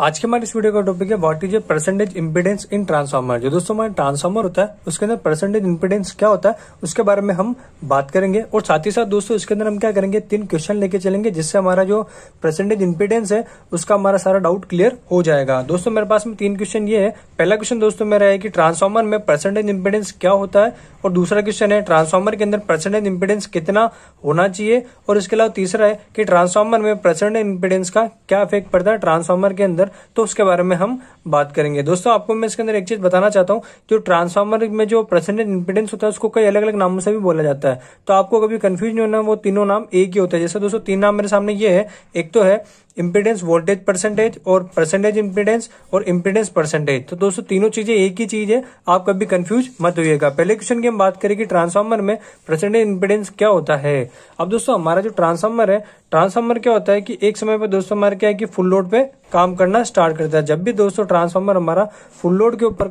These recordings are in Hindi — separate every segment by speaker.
Speaker 1: आज के हमारे इस वीडियो का टॉपिक है what is percentage impedance in transformer जो दोस्तों हमारे ट्रांसफार्मर होता है उसके अंदर परसेंटेज इम्पिडेंस क्या होता है उसके बारे में हम बात करेंगे और साथ ही साथ दोस्तों इसके अंदर हम क्या करेंगे तीन क्वेश्चन लेके चलेंगे जिससे हमारा जो परसेंटेज इम्पिडेंस है उसका हमारा सारा डाउट क्लियर हो जाएगा दोस्तों मेरे पास में तीन क्वेश्चन ये है पहला क्वेश्चन दोस्तों मेरा है कि ट्रांसफार्मर में परसेंटेज इम्पिडेंस क्या होता है और दूसरा क्वेश्चन है ट्रांसफार्मर के अंदर परसेंटेज इम्पिडेंस कितना होना चाहिए और इसके अलावा तीसरा है कि ट्रांसफार्मर में परसेंटेज इम्पिडेंस का क्या इफेक्ट पड़ता है ट्रांसफार्मर के अंदर अंदर तो उसके बारे में हम बात करेंगे दोस्तों आपको मैं इसके अंदर एक चीज बताना चाहता हूँ जो ट्रांसफार्मर में जो प्रसन्न इंपिडेंस होता है उसको कई अलग अलग नामों से भी बोला जाता है तो आपको कभी कंफ्यूज नहीं होना वो तीनों नाम एक ही होता है जैसे दोस्तों तीन नाम मेरे सामने ये है एक तो है इम्पिडेंस वोल्टेज परसेंटेज और परसेंटेज इम्पिडेंस और इम्पिडेंस परसेंटेज तो दोस्तों तीनों चीजें एक ही चीज है आप कभी कंफ्यूज मत होइएगा पहले क्वेश्चन की हम बात करें कि ट्रांसफार्मर में परसेंटेज इम्पिडेंस क्या होता है अब दोस्तों हमारा जो ट्रांसफार्मर है ट्रांसफार्मर क्या होता है कि एक समय पर दोस्तों हमारे क्या है कि फुल लोड पे काम करना स्टार्ट करता है जब भी दोस्तों ट्रांसफार्मर हमारा फुल लोड के ऊपर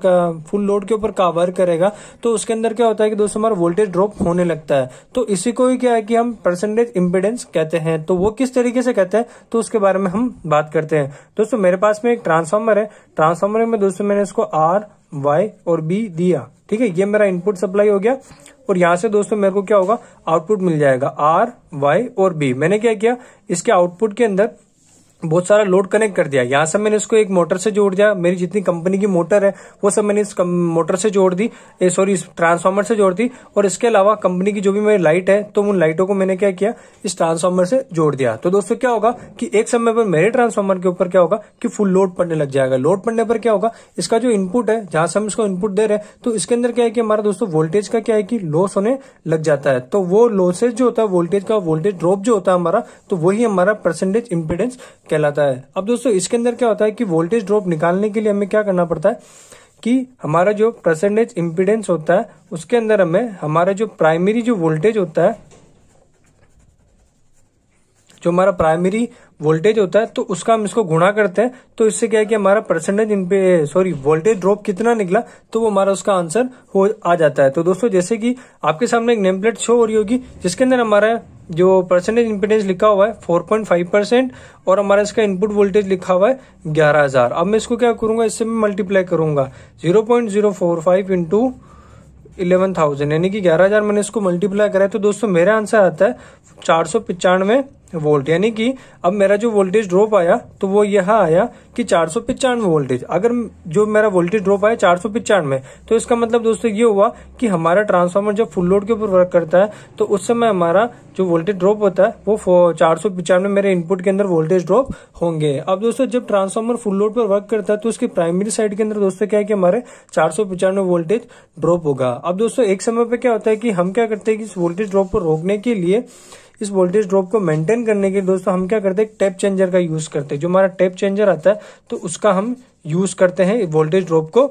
Speaker 1: फुल लोड के ऊपर कावर करेगा तो उसके अंदर क्या होता है कि दोस्तों हमारा वोल्टेज ड्रॉप होने लगता है तो इसी को ही क्या है कि हम परसेंटेज इम्पिडेंस कहते हैं तो वो किस तरीके से कहते हैं तो उसके बारे में हम बात करते हैं दोस्तों मेरे पास में एक ट्रांसफार्मर है ट्रांसफार्मर में दोस्तों मैंने इसको आर वाई और बी दिया ठीक है ये मेरा इनपुट सप्लाई हो गया और यहां से दोस्तों मेरे को क्या होगा आउटपुट मिल जाएगा आर वाई और बी मैंने क्या किया इसके आउटपुट के अंदर बहुत सारा लोड कनेक्ट कर दिया यहाँ से मैंने इसको एक मोटर से जोड़ दिया मेरी जितनी कंपनी की मोटर है वो सब मैंने इस मोटर से जोड़ दी सॉरी इस ट्रांसफार्मर से जोड़ दी और इसके अलावा कंपनी की जो भी मेरी लाइट है तो उन लाइटों को मैंने क्या किया इस ट्रांसफार्मर से जोड़ दिया तो दोस्तों क्या होगा कि एक समय पर मेरे ट्रांसफार्मर के ऊपर क्या होगा कि फुल लोड पड़ने लग जाएगा लोड पड़ने पर क्या होगा इसका जो इनपुट है जहां से हम इसको इनपुट दे रहे हैं तो इसके अंदर क्या है कि हमारा दोस्तों वोल्टेज का क्या है कि लॉस होने लग जाता है तो वो लॉसेज जो होता है वोल्टेज का वोल्टेज ड्रॉप जो होता है हमारा तो वही हमारा परसेंटेज इम्पिडेंस कहलाता है अब दोस्तों इसके अंदर क्या होता है कि वोल्टेज ड्रॉप निकालने के लिए हमें क्या करना पड़ता है कि हमारा जो परसेंटेज इम्पिडेंस होता है उसके अंदर हमें हमारा जो प्राइमरी जो वोल्टेज होता है जो हमारा प्राइमरी वोल्टेज होता है तो उसका हम इसको गुणा करते हैं तो इससे क्या है कि हमारा परसेंटेज इन पे सॉरी वोल्टेज ड्रॉप कितना निकला तो वो हमारा उसका आंसर हो आ जाता है तो दोस्तों जैसे कि आपके सामने एक नेम प्लेट शो हो रही होगी जिसके अंदर हमारा जो परसेंटेज इंपेडेंस लिखा हुआ है 4.5 परसेंट और हमारा इसका इनपुट वोल्टेज लिखा हुआ है 11000 अब मैं इसको क्या करूंगा इससे मैं मल्टीप्लाई करूंगा 0.045 point zero four five into eleven thousand यानी कि ग्यारह हजार मैंने इसको मल्टीप्लाई करा है तो दोस्तों मेरा आंसर आता है चार सौ पिचानवे वोल्ट यानी कि अब मेरा जो वोल्टेज ड्रॉप आया तो वो यहाँ आया कि चार सौ पिचानवे वोल्टेज अगर जो मेरा वोल्टेज ड्रॉप आया चार सौ पिचानवे तो इसका मतलब दोस्तों ये हुआ कि हमारा ट्रांसफार्मर जब फुल लोड के ऊपर वर्क करता है तो उस समय हमारा जो वोल्टेज ड्रॉप होता है वो चार सौ पिचानवे मेरे इनपुट के अंदर वोल्टेज ड्रॉप होंगे अब दोस्तों जब ट्रांसफार्मर फुल लोड पर वर्क करता है तो उसकी प्राइमरी साइड के अंदर दोस्तों क्या है कि हमारे चार सौ पिचानवे वोल्टेज ड्रॉप होगा अब दोस्तों एक समय पर क्या होता है कि हम क्या करते हैं कि इस वोल्टेज ड्रॉप को रोकने के लिए इस वोल्टेज ड्रॉप को मेंटेन करने के लिए दोस्तों हम क्या करते हैं टेप चेंजर का यूज करते हैं जो हमारा टेप चेंजर आता है तो उसका हम यूज करते हैं वोल्टेज ड्रॉप को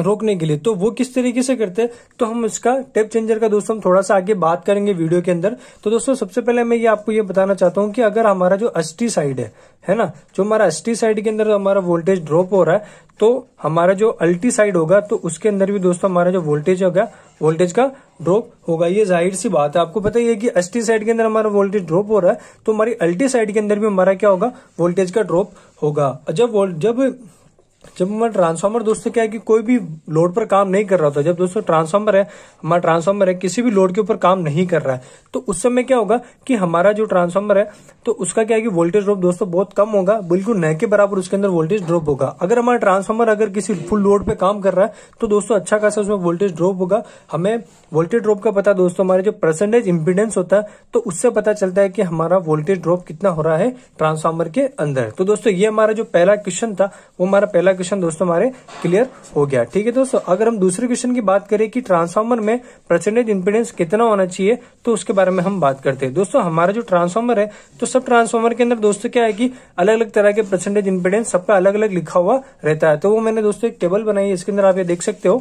Speaker 1: रोकने के लिए तो वो किस तरीके से करते हैं तो हम इसका टेप चेंजर का दोस्तों हम थोड़ा सा आगे बात करेंगे वीडियो के अंदर तो दोस्तों सबसे पहले मैं ये आपको ये बताना चाहता हूँ कि अगर हमारा जो अस्टी साइड है है ना जो हमारा अस्टी साइड के अंदर हमारा वोल्टेज ड्रॉप हो रहा है तो हमारा जो अल्टी साइड होगा तो उसके अंदर भी दोस्तों हमारा जो वोल्टेज होगा वोल्टेज का ड्रॉप होगा ये जाहिर सी बात है आपको पता ही है कि अस्टी साइड के अंदर हमारा वोल्टेज ड्रॉप हो रहा है तो हमारी अल्टी साइड के अंदर भी हमारा क्या होगा वोल्टेज का ड्रॉप होगा जब जब जब हमारा ट्रांसफार्मर दोस्तों क्या है कि कोई भी लोड पर काम नहीं कर रहा होता जब दोस्तों ट्रांसफार्मर है हमारा ट्रांसफार्मर है किसी भी लोड के ऊपर काम नहीं कर रहा है तो उस समय क्या होगा कि हमारा जो ट्रांसफार्मर है तो उसका क्या है कि वोल्टेज ड्रॉप दोस्तों बहुत कम होगा बिल्कुल न के बराबर उसके अंदर वोल्टेज ड्रॉप होगा अगर हमारा ट्रांसफार्मर अगर किसी फुल लोड पर काम कर रहा है तो दोस्तों अच्छा खासा उसमें वोल्टेज ड्रॉप होगा हमें वोल्टेज ड्रॉप का पता दोस्तों हमारे जो परसेंटेज इम्पिडेंस होता है तो उससे पता चलता है कि हमारा वोल्टेज ड्रॉप कितना हो रहा है ट्रांसफार्मर के अंदर तो दोस्तों ये हमारा जो पहला क्वेश्चन था वो हमारा पहला पहला क्वेश्चन दोस्तों हमारे क्लियर हो गया ठीक है दोस्तों अगर हम दूसरे क्वेश्चन की बात करें कि ट्रांसफार्मर में प्रचंडित इंपीडेंस कितना होना चाहिए तो उसके बारे में हम बात करते हैं दोस्तों हमारा जो ट्रांसफार्मर है तो सब ट्रांसफार्मर के अंदर दोस्तों क्या है कि अलग अलग तरह के प्रचंडित इंपीडेंस सब पे अलग अलग लिखा हुआ रहता है तो वो मैंने दोस्तों एक टेबल बनाई है इसके अंदर आप ये देख सकते हो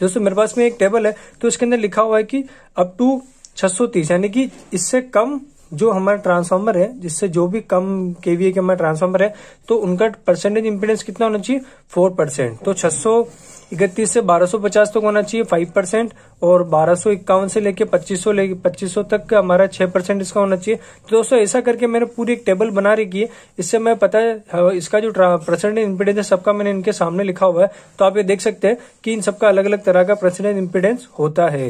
Speaker 1: दोस्तों मेरे पास में एक टेबल है तो इसके अंदर लिखा हुआ है कि अप टू 630 यानी कि इससे कम जो हमारा ट्रांसफार्मर है जिससे जो भी कम केवीए के हमारा ट्रांसफार्मर है तो उनका परसेंटेज इम्पिडेंस कितना होना चाहिए फोर परसेंट तो छह इकतीस से 1250 तक होना चाहिए 5 परसेंट और बारह से लेके 2500 लेके सौ तक हमारा 6 परसेंट इसका होना चाहिए तो दोस्तों ऐसा करके मैंने पूरी एक टेबल बना रखी है इससे मैं पता है हाँ, इसका जो परसेंटेज इम्पिडेंस है सबका मैंने इनके सामने लिखा हुआ है तो आप ये देख सकते हैं कि इन सबका अलग अलग तरह का परसेंटेज इम्पिडेंस होता है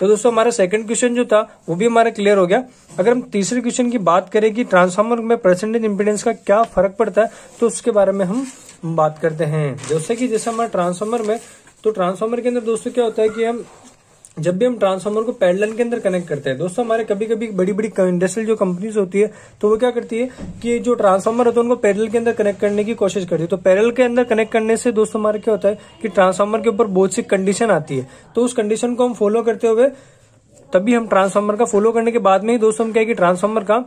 Speaker 1: तो दोस्तों हमारा सेकंड क्वेश्चन जो था वो भी हमारा क्लियर हो गया अगर हम तीसरे क्वेश्चन की बात करें कि ट्रांसफार्मर में परसेंटेज इंपीडेंस का क्या फर्क पड़ता है तो उसके बारे में हम बात करते हैं जैसे कि जैसे हमारे ट्रांसफार्मर में तो ट्रांसफार्मर के अंदर दोस्तों क्या होता है कि हम जब भी हम ट्रांसफार्मर को पैडलन के अंदर कनेक्ट करते हैं दोस्तों हमारे कभी कभी बड़ी बड़ी इंडस्ट्रियल जो कंपनीज होती है तो वो क्या करती है कि जो ट्रांसफार्मर होता है उनको पैरल के अंदर कनेक्ट करने की कोशिश करती है तो पैरल के अंदर कनेक्ट करने से दोस्तों हमारा क्या होता है कि ट्रांसफार्मर के ऊपर बहुत सी कंडीशन आती है तो उस कंडीशन को हम फॉलो करते हुए तभी हम ट्रांसफार्मर का फॉलो करने के बाद में ही दोस्तों हम क्या है कि ट्रांसफार्मर का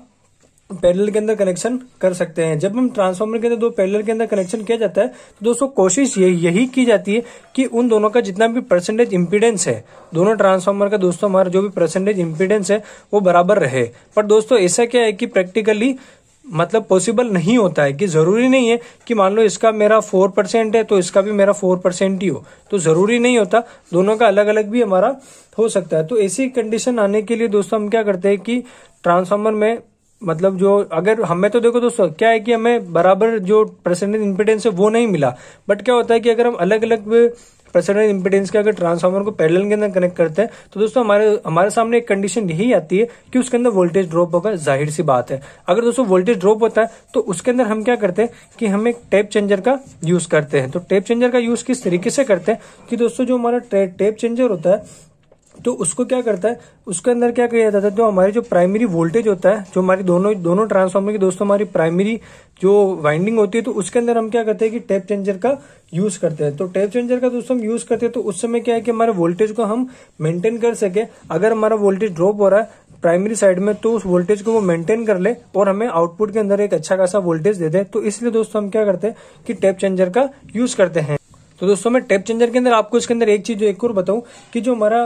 Speaker 1: पैरेलल के अंदर कनेक्शन कर सकते हैं जब हम ट्रांसफार्मर के अंदर दो पैरेलल के अंदर कनेक्शन किया जाता है तो दोस्तों कोशिश यही यही की जाती है कि उन दोनों का जितना भी परसेंटेज इम्पीडेंस है दोनों ट्रांसफार्मर का दोस्तों हमारा जो भी परसेंटेज इम्पीडेंस है वो बराबर रहे पर दोस्तों ऐसा क्या है कि प्रैक्टिकली मतलब पॉसिबल नहीं होता है कि ज़रूरी नहीं है कि मान लो इसका मेरा फोर परसेंट है तो इसका भी मेरा फोर परसेंट ही हो तो ज़रूरी नहीं होता दोनों का अलग अलग भी हमारा हो सकता है तो ऐसी कंडीशन आने के लिए दोस्तों हम क्या करते हैं कि ट्रांसफार्मर में मतलब जो अगर हमें तो देखो दोस्तों क्या है कि हमें बराबर जो प्रेसिडेंट इम्पिटेंस है वो नहीं मिला बट क्या होता है कि अगर हम अलग अलग प्रेसिडेंट इम्पिडेंस के अगर ट्रांसफार्मर को पैरेलल के अंदर कनेक्ट करते हैं तो दोस्तों हमारे हमारे सामने एक कंडीशन यही आती है कि उसके अंदर वोल्टेज ड्रॉप होगा जाहिर सी बात है अगर दोस्तों वोल्टेज ड्रॉप होता है तो उसके अंदर हम क्या करते हैं कि हम एक टेप चेंजर का यूज करते हैं तो टेप चेंजर का यूज किस तरीके से करते हैं कि दोस्तों जो हमारा टेप चेंजर होता है तो उसको क्या करता है उसके अंदर क्या किया जाता है जो हमारे जो प्राइमरी वोल्टेज होता है जो हमारी दोनों दोनों ट्रांसफार्मर की दोस्तों हमारी प्राइमरी जो वाइंडिंग होती है तो उसके अंदर हम क्या करते हैं कि टेप चेंजर का यूज करते हैं तो टेप चेंजर का दोस्तों हम यूज करते हैं तो उस समय क्या है कि हमारे वोल्टेज को हम मेंटेन कर सके अगर हमारा वोल्टेज ड्रॉप हो रहा है प्राइमरी साइड में तो उस वोल्टेज को वो मेंटेन कर ले और हमें आउटपुट के अंदर एक अच्छा खासा वोल्टेज दे दे तो इसलिए दोस्तों हम क्या करते हैं कि टेप चेंजर का यूज करते हैं तो दोस्तों मैं टेप चेंजर के अंदर आपको इसके अंदर एक चीज एक और बताऊं कि जो हमारा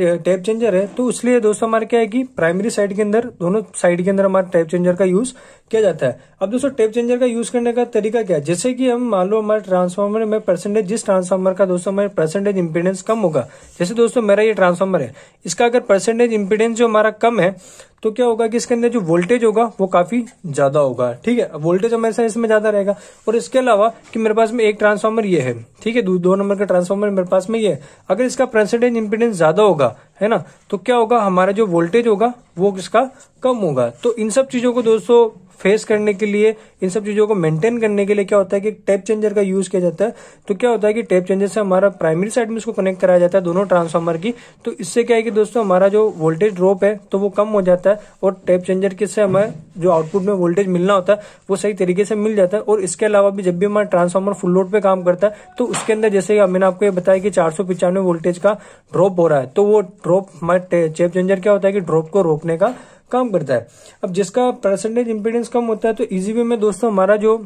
Speaker 1: टैप चेंजर है तो इसलिए दोस्तों हमारे क्या है कि प्राइमरी साइड के अंदर दोनों साइड के अंदर हमारे टैप चेंजर का यूज किया जाता है अब दोस्तों टेप चेंजर का यूज करने का तरीका क्या है जैसे कि हम मान लो हमारे ट्रांसफार्मर में परसेंटेज जिस ट्रांसफार्मर का दोस्तों हमारे परसेंटेज इंपीडेंस कम होगा जैसे दोस्तों मेरा ये ट्रांसफार्मर है इसका अगर परसेंटेज इंपीडेंस जो हमारा कम है तो क्या होगा कि इसके अंदर जो वोल्टेज होगा वो काफी ज्यादा होगा ठीक है वोल्टेज हमेशा इसमें ज्यादा रहेगा और इसके अलावा कि मेरे पास में एक ट्रांसफार्मर ये है ठीक है दो नंबर का ट्रांसफार्मर मेरे पास में ये है अगर इसका परसेंटेज इंपीडेंस ज्यादा होगा है ना तो क्या होगा हमारा जो वोल्टेज होगा वो इसका कम होगा तो इन सब चीजों को दोस्तों फेस करने के लिए इन सब चीज़ों को मेंटेन करने के लिए क्या होता है कि टेप चेंजर का यूज़ किया जाता है तो क्या होता है कि टेप चेंजर से हमारा प्राइमरी साइड में इसको कनेक्ट कराया जाता है दोनों ट्रांसफार्मर की तो इससे क्या है कि दोस्तों हमारा जो वोल्टेज ड्रॉप है तो वो कम हो जाता है और टेप चेंजर के से हमें जो आउटपुट में वोल्टेज मिलना होता है वो सही तरीके से मिल जाता है और इसके अलावा भी जब भी हमारा ट्रांसफार्मर फुल लोड पे काम करता है तो उसके अंदर जैसे मैंने आपको ये बताया कि चार वोल्टेज का ड्रॉप हो रहा है तो वो ड्रॉप हमारे टेप चेंजर क्या होता है कि ड्रॉप को रोकने का काम करता है अब जिसका परसेंटेज इम्पीडेंस कम होता है तो इजी वे में दोस्तों हमारा जो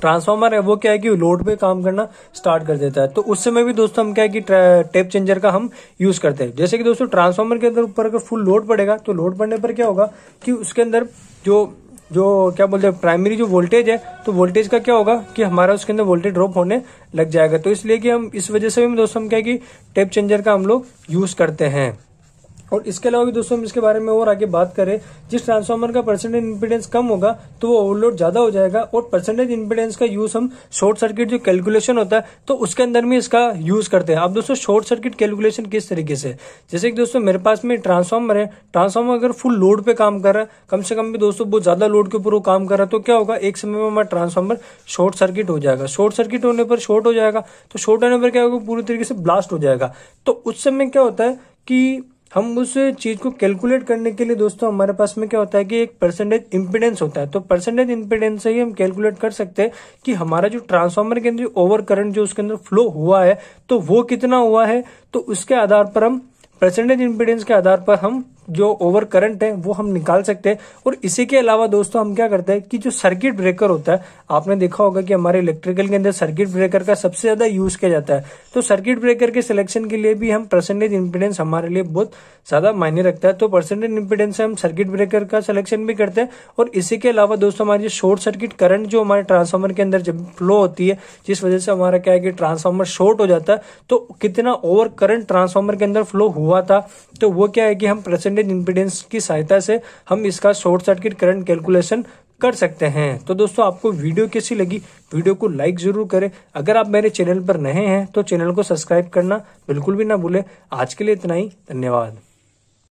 Speaker 1: ट्रांसफार्मर है वो क्या है कि लोड पे काम करना स्टार्ट कर देता है तो उस समय भी दोस्तों हम क्या है कि टेप चेंजर का हम यूज करते हैं जैसे कि दोस्तों ट्रांसफार्मर के अंदर ऊपर अगर फुल लोड पड़ेगा तो लोड पड़ने पर क्या होगा कि उसके अंदर जो जो क्या बोलते हैं प्राइमरी जो वोल्टेज है तो वोल्टेज का क्या होगा कि हमारा उसके अंदर वोल्टेज ड्रॉप होने लग जाएगा तो इसलिए कि हम इस वजह से भी दोस्तों हम क्या है कि टेप चेंजर का हम लोग यूज करते हैं और इसके अलावा भी दोस्तों हम इसके बारे में और आगे बात करें जिस ट्रांसफार्मर का परसेंटेज इंपीडेंस कम होगा तो वो ओवरलोड ज्यादा हो जाएगा और परसेंटेज इंपीडेंस का यूज हम शॉर्ट सर्किट जो कैलकुलेशन होता है तो उसके अंदर में इसका यूज करते हैं आप दोस्तों शॉर्ट सर्किट कैलकुलेशन किस तरीके से जैसे कि दोस्तों मेरे पास में ट्रांसफार्मर है ट्रांसफार्मर अगर फुल लोड पे काम कर रहा है कम से कम भी दोस्तों बहुत ज्यादा लोड के ऊपर वो काम कर रहा है तो क्या होगा एक समय में हमारा ट्रांसफार्मर शॉर्ट सर्किट हो जाएगा शॉर्ट सर्किट होने पर शॉर्ट हो जाएगा तो शॉर्ट होने पर क्या होगा पूरी तरीके से ब्लास्ट हो जाएगा तो उस समय क्या होता है कि हम उस चीज को कैलकुलेट करने के लिए दोस्तों हमारे पास में क्या होता है कि एक परसेंटेज इंपिडेंस होता है तो परसेंटेज इंपिडेंस से ही हम कैलकुलेट कर सकते हैं कि हमारा जो ट्रांसफार्मर के अंदर ओवर करंट जो उसके अंदर फ्लो हुआ है तो वो कितना हुआ है तो उसके आधार पर हम परसेंटेज इंपिडेंस के आधार पर हम जो ओवर करंट है वो हम निकाल सकते हैं और इसी के अलावा दोस्तों हम क्या करते हैं कि जो सर्किट ब्रेकर होता है आपने देखा होगा कि हमारे इलेक्ट्रिकल के अंदर सर्किट ब्रेकर का सबसे ज्यादा यूज किया जाता है तो सर्किट ब्रेकर के सिलेक्शन के लिए भी हम परसेंटेज इम्पिडेंस हमारे लिए बहुत ज्यादा मायने रखता है तो परसेंटेज इम्पिडेंस से हम सर्किट ब्रेकर का सिलेक्शन भी करते हैं और इसी के अलावा दोस्तों हमारी शॉर्ट सर्किट करंट जो हमारे ट्रांसफॉर्मर के अंदर जब फ्लो होती है जिस वजह से हमारा क्या है कि ट्रांसफार्मर शॉर्ट हो जाता है तो कितना ओवर करंट ट्रांसफॉर्मर के अंदर फ्लो हुआ था तो वो क्या है कि हम परसेंटेज इंडेड इंपीडेंस की सहायता से हम इसका शॉर्ट सर्किट करंट कैलकुलेशन कर सकते हैं तो दोस्तों आपको वीडियो कैसी लगी वीडियो को लाइक जरूर करें अगर आप मेरे चैनल पर नए हैं तो चैनल को सब्सक्राइब करना बिल्कुल भी ना भूलें आज के लिए इतना ही धन्यवाद